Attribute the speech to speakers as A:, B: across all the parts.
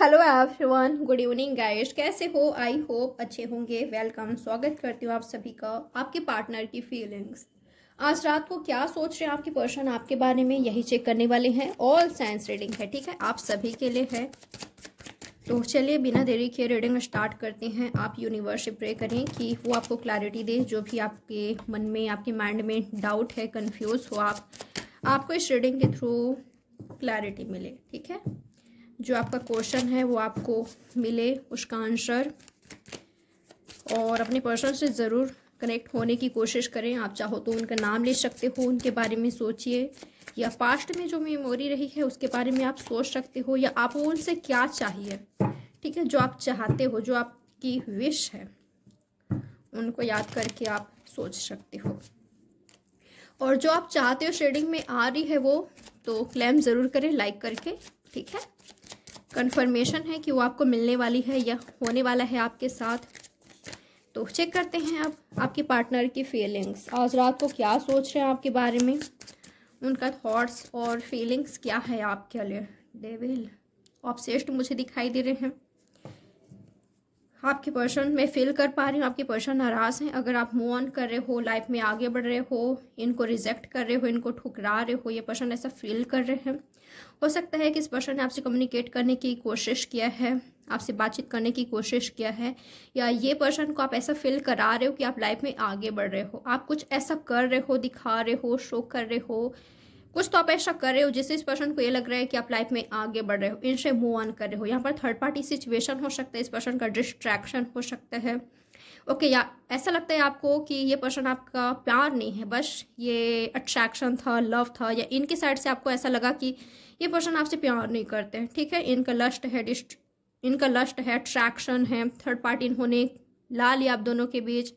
A: Hello everyone good evening guys कैसे हो I hope अच्छे होंगे वेलकम स्वागत करती हूँ आप सभी का आपके पार्टनर की फीलिंग्स आज रात को क्या सोच रहे हैं आपके पर्सन आपके बारे में यही चेक करने वाले हैं ऑल साइंस रीडिंग है ठीक है आप सभी के लिए है तो चलिए बिना देरी के रीडिंग स्टार्ट करते हैं आप यूनिवर्स से प्रे करें कि वो आपको क्लैरिटी दे जो भी आपके मन में आपके माइंड में डाउट है कन्फ्यूज़ हो आप आपको इस रीडिंग के थ्रू क्लैरिटी मिले ठीक है जो आपका क्वेश्चन है वो आपको मिले उसका आंसर और अपने पर्सन से ज़रूर कनेक्ट होने की कोशिश करें आप चाहो तो उनका नाम ले सकते हो उनके बारे में सोचिए या पास्ट में जो मेमोरी रही है उसके बारे में आप सोच सकते हो या आपको उनसे क्या चाहिए ठीक है जो आप चाहते हो जो आपकी विश है उनको याद करके आप सोच सकते हो और जो आप चाहते हो शेडिंग में आ रही है वो तो क्लेम ज़रूर करें लाइक करके ठीक है कन्फर्मेशन है कि वो आपको मिलने वाली है या होने वाला है आपके साथ तो चेक करते हैं अब आप, आपके पार्टनर की फीलिंग्स आज रात को क्या सोच रहे हैं आपके बारे में उनका थॉट्स और फीलिंग्स क्या है आपके लिए डेविल ऑप्शेस्ट मुझे दिखाई दे रहे हैं आपके पर्सन में फील कर पा रही हूँ आपके पर्सन नाराज़ हैं अगर आप मूव ऑन कर रहे हो लाइफ में आगे बढ़ रहे हो इनको रिजेक्ट कर रहे हो इनको ठुकरा रहे हो ये पर्सन ऐसा फील कर रहे हैं हो सकता है कि इस पर्सन ने आपसे कम्युनिकेट करने की कोशिश किया है आपसे बातचीत करने की कोशिश किया है या ये पर्सन को आप ऐसा फील करा रहे हो कि आप लाइफ में आगे बढ़ रहे हो आप कुछ ऐसा कर रहे हो दिखा रहे हो शो कर रहे हो कुछ तो आप ऐसा कर रहे हो जिससे इस पर्सन को ये लग रहा है कि आप लाइफ में आगे बढ़ रहे हो इनसे मूव ऑन कर रहे हो यहाँ पर थर्ड पार्टी सिचुएशन हो सकता है इस पर्सन का डिस्ट्रैक्शन हो सकता है ओके या ऐसा लगता है आपको कि ये पर्सन आपका प्यार नहीं है बस ये अट्रैक्शन था लव था या इनके साइड से आपको ऐसा लगा कि ये पर्सन आपसे प्यार नहीं करते हैं ठीक है इनका लस्ट है डिस्ट इनका लस्ट है अट्रैक्शन है थर्ड पार्टी इन्होंने ला लिया आप दोनों के बीच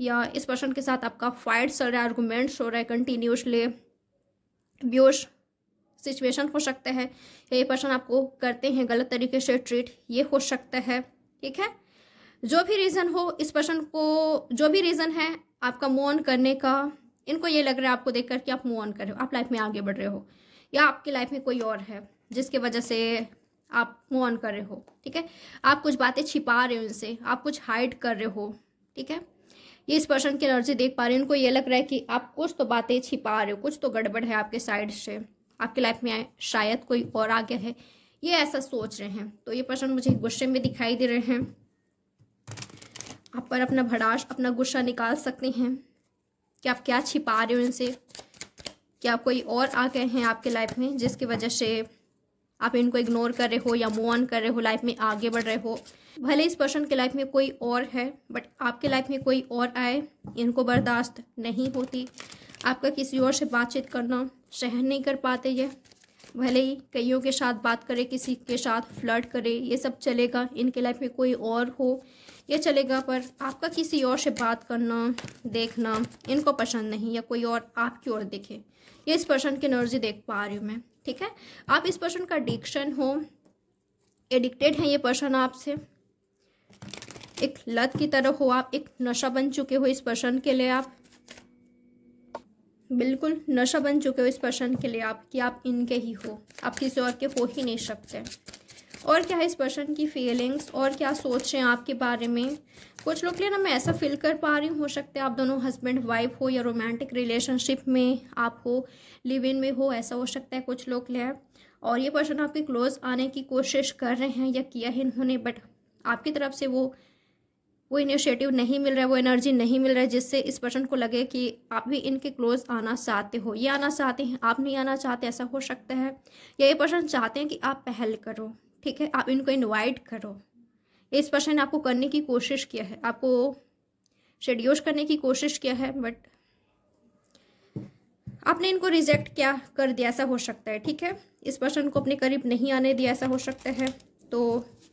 A: या इस पर्सन के साथ आपका फाइट चल रहा है आर्गूमेंट्स हो रहा है कंटिन्यूसली ब्योश सिचुएशन हो सकता है या ये पर्सन आपको करते हैं गलत तरीके से ट्रीट ये हो सकता है ठीक है जो भी रीज़न हो इस पर्सन को जो भी रीज़न है आपका मूव ऑन करने का इनको ये लग रहा है आपको देख कर कि आप मूव ऑन कर रहे हो आप लाइफ में आगे बढ़ रहे हो या आपकी लाइफ में कोई और है जिसकी वजह से आप मूव ऑन कर रहे हो ठीक है आप कुछ बातें छिपा रहे हो इनसे आप कुछ हाइड कर रहे हो ठीक है ये इस पर्सन की एनर्जी देख पा रहे हैं उनको ये लग रहा है कि आप कुछ तो बातें छिपा रहे हो कुछ तो गड़बड़ है आपके साइड से आपकी लाइफ में शायद कोई और आ गया है ये ऐसा सोच रहे हैं तो ये पर्सन मुझे गुस्से में दिखाई दे रहे हैं आप पर अपना भड़ास अपना गुस्सा निकाल सकते हैं कि आप क्या छिपा रहे हो इनसे क्या कोई और आ गए हैं आपके लाइफ में जिसकी वजह से आप इनको इग्नोर कर रहे हो या मूव ऑन कर रहे हो लाइफ में आगे बढ़ रहे हो भले इस पर्सन के लाइफ में कोई और है बट आपके लाइफ में कोई और आए इनको बर्दाश्त नहीं होती आपका किसी और से बातचीत करना सहन नहीं कर पाते ये भले ही कईयों के साथ बात करे किसी के साथ फ्लर्ट करे ये सब चलेगा इनके लाइफ में कोई और हो ये चलेगा पर आपका किसी और से बात करना देखना इनको पसंद नहीं या कोई और आपकी ओर देखे ये इस पर्सन की एनर्जी देख पा रही हूँ मैं ठीक है आप इस पर्सन का एडिक्शन हो एडिक्टेड है ये पर्सन आपसे एक लत की तरह हो आप एक नशा बन चुके हो इस पर्सन के लिए आप बिल्कुल नशा बन चुके हो इस पर्सन के लिए आप कि आप इनके ही हो आप किसी और के हो ही नहीं सकते और क्या है इस पर्सन की फीलिंग्स और क्या सोच रहे हैं आपके बारे में कुछ लोग के लिए ना मैं ऐसा फील कर पा रही हूँ हो सकता है आप दोनों हस्बैंड वाइफ हो या रोमांटिक रिलेशनशिप में आप हो लिव इन में हो ऐसा हो सकता है कुछ लोग लिए और ये पर्सन आपके क्लोज आने की कोशिश कर रहे हैं या किया है इन्होंने बट आपकी तरफ से वो वो इनिशिएटिव नहीं मिल रहा है वो एनर्जी नहीं मिल रहा है जिससे इस पर्सन को लगे कि आप भी इनके क्लोज आना चाहते हो ये आना चाहते हैं आप नहीं आना चाहते ऐसा हो सकता है या ये पर्सन चाहते हैं कि आप पहल करो ठीक है आप इनको इनवाइट करो इस पर्सन ने आपको करने की कोशिश किया है आपको शेड्यूल करने की कोशिश किया है बट आपने इनको रिजेक्ट क्या कर दिया ऐसा हो सकता है ठीक है इस पर्सन को अपने करीब नहीं आने दिया ऐसा हो सकता है तो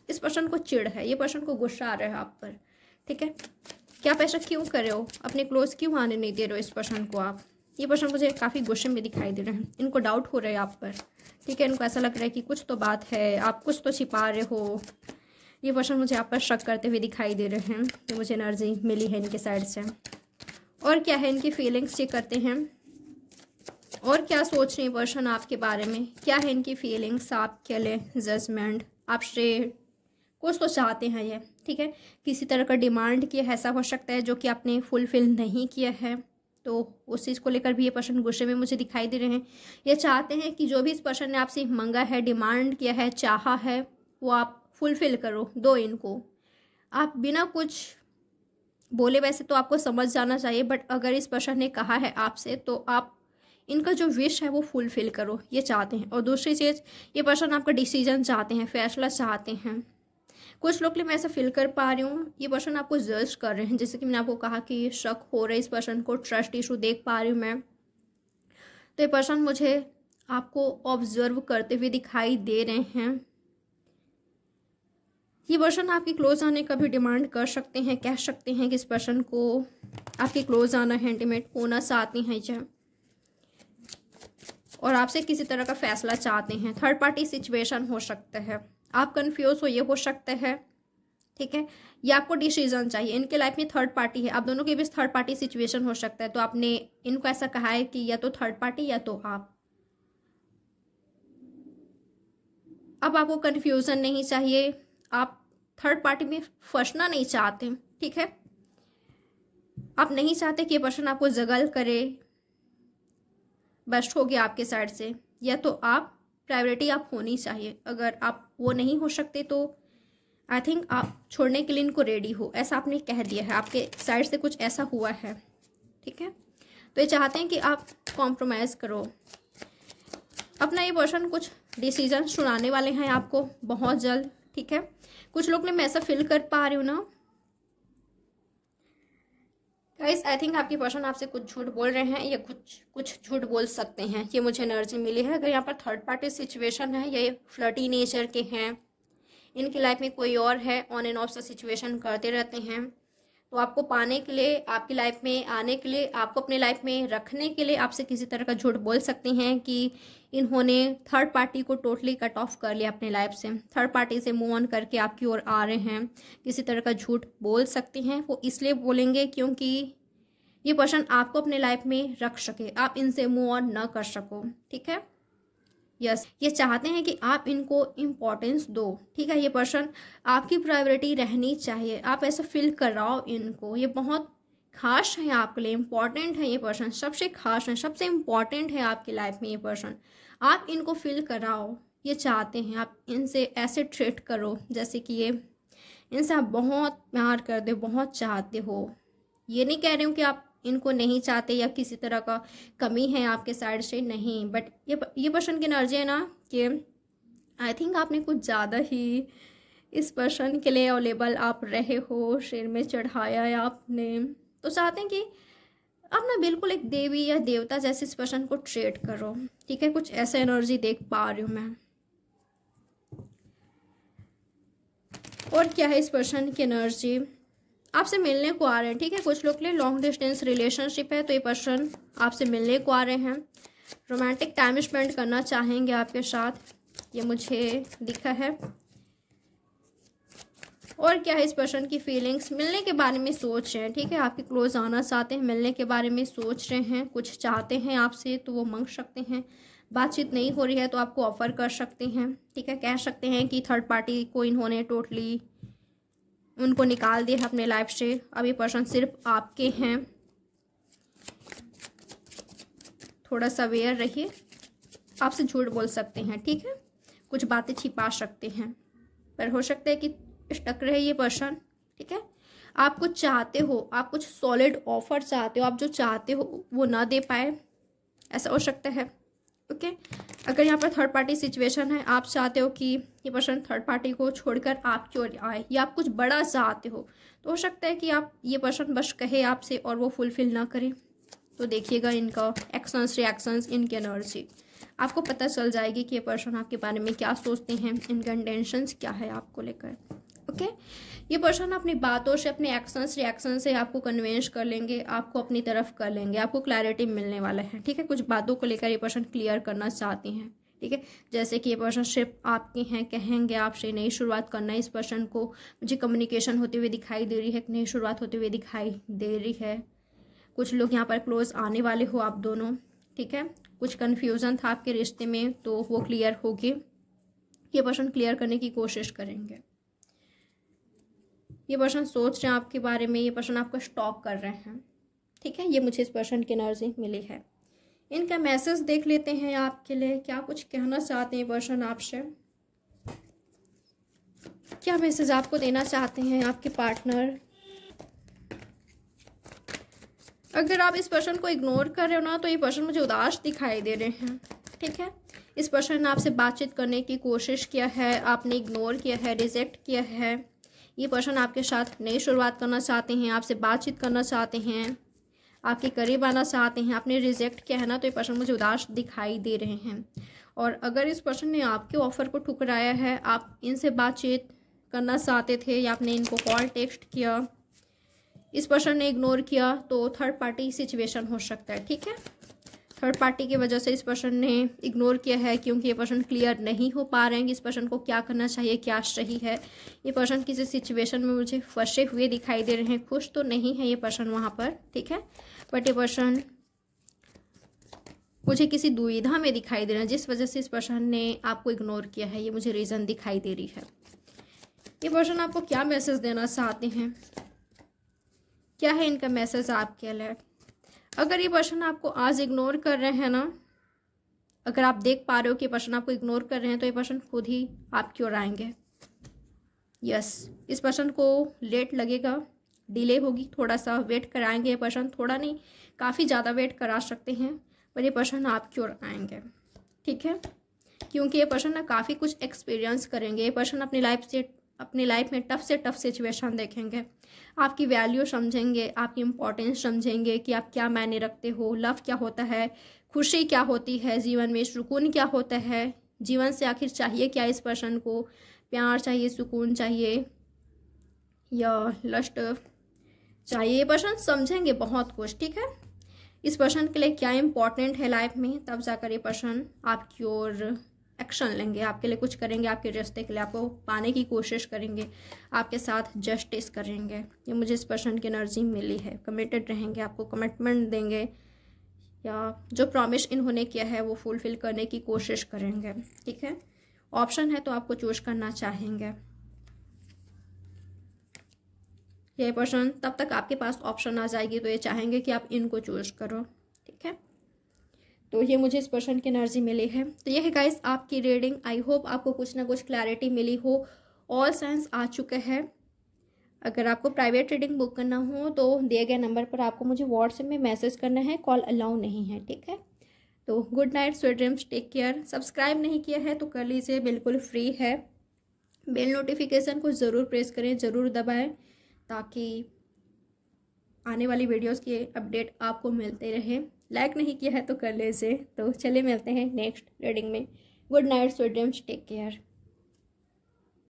A: इस पर्सन को चिड़ है ये पर्सन को गुस्सा आ रहा है आप पर ठीक है क्या पैसा क्यों कर रहे हो अपने क्लोज क्यों आने नहीं दे रहे हो इस पर्सन को आप ये प्रश्न मुझे काफ़ी क्वेश्चन में दिखाई दे रहे हैं इनको डाउट हो रहा है आप पर ठीक है इनको ऐसा लग रहा है कि कुछ तो बात है आप कुछ तो छिपा रहे हो ये प्रश्न मुझे आप पर शक करते हुए दिखाई दे रहे हैं कि मुझे एनर्जी मिली है इनके साइड से और क्या है इनकी फीलिंग्स चेक करते हैं और क्या सोच रहे हैं पर्सन आपके बारे में क्या है इनकी फीलिंग्स आपके लिए जजमेंट श्रेय कुछ तो चाहते हैं ये ठीक है किसी तरह का डिमांड किया ऐसा हो सकता है जो कि आपने फुलफिल नहीं किया है तो उस चीज़ को लेकर भी ये पर्सन गुस्से में मुझे दिखाई दे रहे हैं ये चाहते हैं कि जो भी इस पर्सन ने आपसे मंगा है डिमांड किया है चाहा है वो आप फुलफिल करो दो इनको आप बिना कुछ बोले वैसे तो आपको समझ जाना चाहिए बट अगर इस पर्सन ने कहा है आपसे तो आप इनका जो विश है वो फुलफिल करो ये चाहते हैं और दूसरी चीज़ ये पर्सन आपका डिसीजन चाहते हैं फैसला चाहते हैं कुछ लोग लिए मैं ऐसा फील कर पा रही हूँ ये पर्सन आपको जज कर रहे हैं जैसे कि मैंने आपको कहा कि शक हो रहा है इस पर्सन को ट्रस्ट इशू देख पा रही हूँ मैं तो ये पर्सन मुझे आपको ऑब्जर्व करते हुए दिखाई दे रहे हैं ये पर्सन आपके क्लोज आने का भी डिमांड कर सकते हैं कह सकते हैं कि इस पर्सन को आपके क्लोज आना है इंटीमेट होना चाहते हैं जब और आपसे किसी तरह का फैसला चाहते हैं थर्ड पार्टी सिचुएशन हो सकता है आप कन्फ्यूज हो ये हो सकते हैं ठीक है या आपको डिसीजन चाहिए इनके लाइफ में थर्ड पार्टी है आप दोनों के बीच थर्ड पार्टी सिचुएशन हो सकता है तो आपने इनको ऐसा कहा है कि या तो थर्ड पार्टी या तो आप अब आपको कन्फ्यूज़न नहीं चाहिए आप थर्ड पार्टी में फंसना नहीं चाहते ठीक है आप नहीं चाहते कि ये पर्सन आपको जगल करे बेस्ट हो गया आपके साइड से या तो आप प्रायोरिटी आप होनी चाहिए अगर आप वो नहीं हो सकते तो आई थिंक आप छोड़ने के लिए इनको रेडी हो ऐसा आपने कह दिया है आपके साइड से कुछ ऐसा हुआ है ठीक है तो ये चाहते हैं कि आप कॉम्प्रोमाइज़ करो अपना ये पर्सन कुछ डिसीजन सुनाने वाले हैं आपको बहुत जल्द ठीक है कुछ लोग ने मैं ऐसा फील कर पा रही हूँ ना गाइस आई थिंक आपकी पर्सन आपसे कुछ झूठ बोल रहे हैं या कुछ कुछ झूठ बोल सकते हैं ये मुझे एनर्जी मिली है अगर यहाँ पर थर्ड पार्टी सिचुएशन है ये फ्लटी नेचर के हैं इनकी लाइफ में कोई और है ऑन एंड ऑफ सा सिचुएशन करते रहते हैं तो आपको पाने के लिए आपकी लाइफ में आने के लिए आपको अपने लाइफ में रखने के लिए आपसे किसी तरह का झूठ बोल सकते हैं कि इन्होंने थर्ड पार्टी को टोटली कट ऑफ कर लिया अपने लाइफ से थर्ड पार्टी से मूव ऑन करके आपकी ओर आ रहे हैं किसी तरह का झूठ बोल सकते हैं वो इसलिए बोलेंगे क्योंकि ये पर्सन आपको अपने लाइफ में रख सके आप इनसे मूव ऑन ना कर सको ठीक है यस ये चाहते हैं कि आप इनको इम्पोर्टेंस दो ठीक है ये पर्सन आपकी प्रायोरिटी रहनी चाहिए आप ऐसा फील कराओ इनको ये बहुत खास है आपके लिए इम्पॉर्टेंट है ये पर्सन सबसे खास है सबसे इम्पॉर्टेंट है आपकी लाइफ में ये पर्सन आप इनको फील कराओ ये चाहते हैं आप इनसे ऐसे ट्रीट करो जैसे कि ये इनसे आप बहुत प्यार करते हो बहुत चाहते हो ये नहीं कह रही हूँ कि आप इनको नहीं चाहते या किसी तरह का कमी है आपके साइड से नहीं बट ये ये पर्सन की एनर्जी है ना कि आई थिंक आपने कुछ ज़्यादा ही इस पर्सन के लिए अवेलेबल आप रहे हो शेर में चढ़ाया है आपने तो चाहते हैं कि आप ना बिल्कुल एक देवी या देवता जैसे इस पर्सन को ट्रेट करो ठीक है कुछ ऐसा एनर्जी देख पा रही हूँ मैं और क्या है इस पर्सन की एनर्जी आपसे मिलने को आ रहे हैं ठीक है कुछ लोग के लिए लॉन्ग डिस्टेंस रिलेशनशिप है तो ये पर्सन आपसे मिलने को आ रहे हैं रोमांटिक टाइम स्पेंड करना चाहेंगे आपके साथ ये मुझे दिखा है और क्या है इस पर्सन की फीलिंग्स मिलने के बारे में सोच रहे हैं ठीक है आपके क्लोज आना चाहते हैं मिलने के बारे में सोच रहे हैं कुछ चाहते हैं आपसे तो वो मंग सकते हैं बातचीत नहीं हो रही है तो आपको ऑफ़र कर सकते हैं ठीक है कह सकते हैं कि थर्ड पार्टी को इन्होंने टोटली उनको निकाल दिया है अपने लाइफ से अब ये पर्सन सिर्फ आपके हैं थोड़ा सा अवेयर रहिए आपसे झूठ बोल सकते हैं ठीक है कुछ बातें छिपा सकते हैं पर हो सकता है कि स्टक रहे ये पर्सन ठीक है आप कुछ चाहते हो आप कुछ सॉलिड ऑफर चाहते हो आप जो चाहते हो वो ना दे पाए ऐसा हो सकता है ओके अगर यहाँ पर थर्ड पार्टी सिचुएशन है आप चाहते हो कि ये पर्सन थर्ड पार्टी को छोड़कर आप क्यों आए या आप कुछ बड़ा चाहते हो तो हो सकता है कि आप ये पर्सन बस कहे आपसे और वो फुलफिल ना करें तो देखिएगा इनका एक्शंस रिएक्शंस इनकी एनर्जी आपको पता चल जाएगी कि ये पर्सन आपके बारे में क्या सोचते हैं इनका इंटेंशंस क्या है आपको लेकर ओके okay? ये पर्सन अपनी बातों से अपने एक्शंस रिएक्शन से आपको कन्वेंस कर लेंगे आपको अपनी तरफ कर लेंगे आपको क्लैरिटी मिलने वाला है ठीक है कुछ बातों को लेकर ये पर्सन क्लियर करना चाहते हैं ठीक है जैसे कि ये पर्सन सिर्फ आपके हैं कहेंगे आपसे नई शुरुआत करना इस पर्सन को मुझे कम्युनिकेशन होते हुए दिखाई दे रही है नई शुरुआत होते हुए दिखाई दे रही है कुछ लोग यहाँ पर क्लोज आने वाले हो आप दोनों ठीक है कुछ कन्फ्यूज़न था आपके रिश्ते में तो वो क्लियर होगी ये पर्सन क्लियर करने की कोशिश करेंगे ये पर्सन सोच रहे हैं आपके बारे में ये पर्सन आपको स्टॉक कर रहे हैं ठीक है ये मुझे इस पर्सन की एनर्जी मिली है इनका मैसेज देख लेते हैं आपके लिए क्या कुछ कहना चाहते हैं पर्सन आपसे क्या मैसेज आपको देना चाहते हैं आपके पार्टनर अगर आप इस पर्सन को इग्नोर कर रहे हो ना तो ये पर्सन मुझे उदास दिखाई दे रहे हैं ठीक है इस पर्सन ने आपसे बातचीत करने की कोशिश किया है आपने इग्नोर किया है रिजेक्ट किया है ये पर्सन आपके साथ नई शुरुआत करना चाहते हैं आपसे बातचीत करना चाहते हैं आपके करीब आना चाहते हैं आपने रिजेक्ट किया है ना तो ये पर्सन मुझे उदास दिखाई दे रहे हैं और अगर इस पर्सन ने आपके ऑफर को ठुकराया है आप इनसे बातचीत करना चाहते थे या आपने इनको कॉल टेक्स्ट किया इस पर्सन ने इग्नोर किया तो थर्ड पार्टी सिचुएशन हो सकता है ठीक है थर्ड पार्टी की वजह से इस पर्सन ने इग्नोर किया है क्योंकि ये पर्सन क्लियर नहीं हो पा रहे हैं कि इस पर्सन को क्या करना चाहिए क्या सही है ये पर्सन किसी सिचुएशन में मुझे फंसे हुए दिखाई दे रहे हैं खुश तो नहीं है ये पर्सन वहाँ पर ठीक है बट ये पर्सन मुझे किसी दुविधा में दिखाई दे रहा है जिस वजह से इस पर्सन ने आपको इग्नोर किया है ये मुझे रीज़न दिखाई दे रही है ये पर्सन आपको क्या मैसेज देना चाहते हैं क्या है इनका मैसेज आपके अलर्ट अगर ये पर्सन आपको आज इग्नोर कर रहे हैं ना अगर आप देख पा रहे हो कि पर्सन आपको इग्नोर कर रहे हैं तो ये पर्सन खुद ही आपकी ओर आएंगे यस इस पर्सन को लेट लगेगा डिले होगी थोड़ा सा वेट कराएंगे ये पर्सन थोड़ा नहीं काफ़ी ज़्यादा वेट करा सकते हैं पर ये पर्सन आपकी ओर आएंगे ठीक है क्योंकि ये पर्सन ना काफ़ी कुछ एक्सपीरियंस करेंगे ये पर्सन अपनी लाइफ से अपनी लाइफ में टफ से टफ सिचुएशन देखेंगे आपकी वैल्यू समझेंगे आपकी इंपॉर्टेंस समझेंगे कि आप क्या मायने रखते हो लव क्या होता है खुशी क्या होती है जीवन में सुकून क्या होता है जीवन से आखिर चाहिए क्या इस पर्सन को प्यार चाहिए सुकून चाहिए या लस्ट चाहिए ये पर्सन समझेंगे बहुत कुछ ठीक है इस पर्सन के लिए क्या इम्पोर्टेंट है लाइफ में तब जाकर ये पर्सन आपकी ओर एक्शन लेंगे आपके लिए कुछ करेंगे आपके रिश्ते के लिए आपको पाने की कोशिश करेंगे आपके साथ जस्टिस करेंगे ये मुझे इस पर्सन की एनर्जी मिली है कमिटेड रहेंगे आपको कमिटमेंट देंगे या जो प्रॉमिस इन्होंने किया है वो फुलफिल करने की कोशिश करेंगे ठीक है ऑप्शन है तो आपको चूज करना चाहेंगे ये पर्सन तब तक आपके पास ऑप्शन आ जाएगी तो ये चाहेंगे कि आप इनको चूज करो तो ये मुझे इस पर्सन की एनर्जी मिली है तो ये है गाइस आपकी रीडिंग आई होप आपको कुछ ना कुछ क्लैरिटी मिली हो ऑल साइंस आ चुके हैं अगर आपको प्राइवेट रीडिंग बुक करना हो तो दिए गए नंबर पर आपको मुझे व्हाट्सएप में मैसेज करना है कॉल अलाउ नहीं है ठीक है तो good night sweet dreams take care subscribe नहीं किया है तो कर लीजिए बिल्कुल फ्री है बेल नोटिफिकेशन को ज़रूर प्रेस करें ज़रूर दबाएं ताकि आने वाली वीडियोस के अपडेट आपको मिलते रहें लाइक नहीं किया है तो कर ले इसे तो चले मिलते हैं नेक्स्ट रीडिंग में good night students take care